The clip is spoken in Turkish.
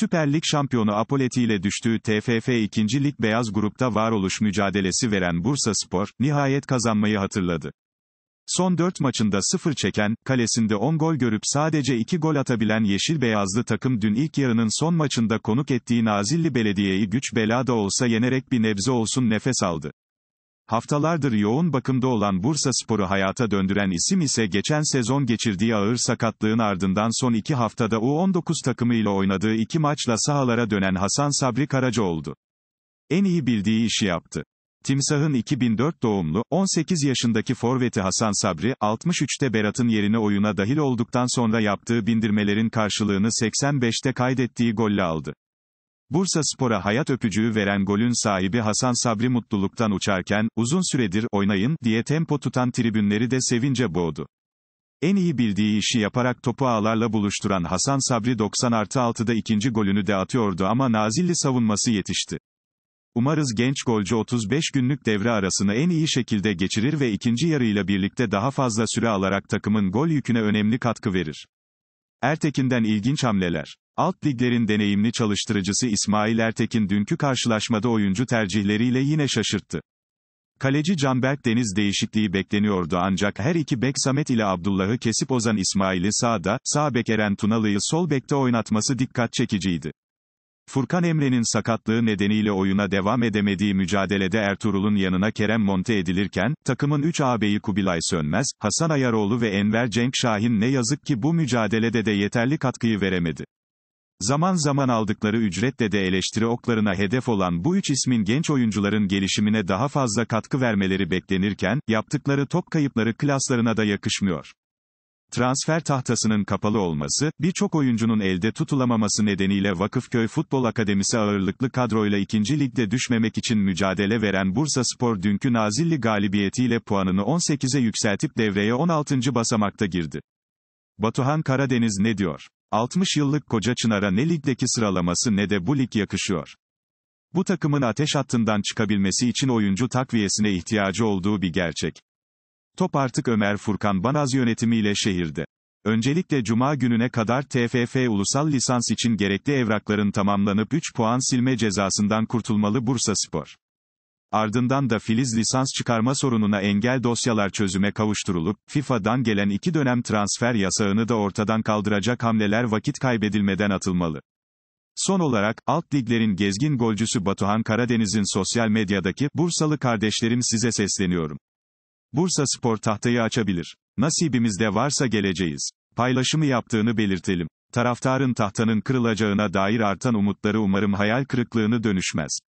Süper Lig şampiyonu Apoleti ile düştüğü TFF 2. Lig Beyaz Grup'ta varoluş mücadelesi veren Bursa Spor, nihayet kazanmayı hatırladı. Son 4 maçında 0 çeken, kalesinde 10 gol görüp sadece 2 gol atabilen Yeşil Beyazlı takım dün ilk yarının son maçında konuk ettiği Nazilli Belediye'yi güç bela da olsa yenerek bir nebze olsun nefes aldı. Haftalardır yoğun bakımda olan Bursa Spor'u hayata döndüren isim ise geçen sezon geçirdiği ağır sakatlığın ardından son iki haftada U19 takımıyla oynadığı iki maçla sahalara dönen Hasan Sabri Karaca oldu. En iyi bildiği işi yaptı. Timsah'ın 2004 doğumlu, 18 yaşındaki forveti Hasan Sabri, 63'te Berat'ın yerine oyuna dahil olduktan sonra yaptığı bindirmelerin karşılığını 85'te kaydettiği golle aldı. Bursa Spor'a hayat öpücüğü veren golün sahibi Hasan Sabri mutluluktan uçarken, uzun süredir oynayın diye tempo tutan tribünleri de sevince boğdu. En iyi bildiği işi yaparak topu ağlarla buluşturan Hasan Sabri 90 artı 6'da ikinci golünü de atıyordu ama Nazilli savunması yetişti. Umarız genç golcü 35 günlük devre arasını en iyi şekilde geçirir ve ikinci yarıyla birlikte daha fazla süre alarak takımın gol yüküne önemli katkı verir. Ertekin'den ilginç hamleler. Alt liglerin deneyimli çalıştırıcısı İsmail Ertekin dünkü karşılaşmada oyuncu tercihleriyle yine şaşırttı. Kaleci Canberk Deniz değişikliği bekleniyordu ancak her iki bek Samet ile Abdullah'ı kesip Ozan İsmail'i sağda, sağ bek Eren Tunalı'yı sol bekte oynatması dikkat çekiciydi. Furkan Emre'nin sakatlığı nedeniyle oyuna devam edemediği mücadelede Ertuğrul'un yanına Kerem monte edilirken, takımın 3 ağabeyi Kubilay Sönmez, Hasan Ayaroğlu ve Enver Cenk Şahin ne yazık ki bu mücadelede de yeterli katkıyı veremedi. Zaman zaman aldıkları ücretle de eleştiri oklarına hedef olan bu üç ismin genç oyuncuların gelişimine daha fazla katkı vermeleri beklenirken, yaptıkları top kayıpları klaslarına da yakışmıyor. Transfer tahtasının kapalı olması, birçok oyuncunun elde tutulamaması nedeniyle Vakıfköy Futbol Akademisi ağırlıklı kadroyla 2. ligde düşmemek için mücadele veren Bursa Spor dünkü Nazilli galibiyetiyle puanını 18'e yükseltip devreye 16. basamakta girdi. Batuhan Karadeniz ne diyor? 60 yıllık koca Çınar'a ne ligdeki sıralaması ne de bu lig yakışıyor. Bu takımın ateş hattından çıkabilmesi için oyuncu takviyesine ihtiyacı olduğu bir gerçek. Top artık Ömer Furkan Banaz yönetimiyle şehirde. Öncelikle cuma gününe kadar TFF ulusal lisans için gerekli evrakların tamamlanıp 3 puan silme cezasından kurtulmalı Bursa Spor. Ardından da Filiz lisans çıkarma sorununa engel dosyalar çözüme kavuşturulup, FIFA'dan gelen iki dönem transfer yasağını da ortadan kaldıracak hamleler vakit kaybedilmeden atılmalı. Son olarak, alt liglerin gezgin golcüsü Batuhan Karadeniz'in sosyal medyadaki, Bursalı kardeşlerim size sesleniyorum. Bursa Spor tahtayı açabilir. Nasibimizde varsa geleceğiz. Paylaşımı yaptığını belirtelim. Taraftarın tahtanın kırılacağına dair artan umutları umarım hayal kırıklığını dönüşmez.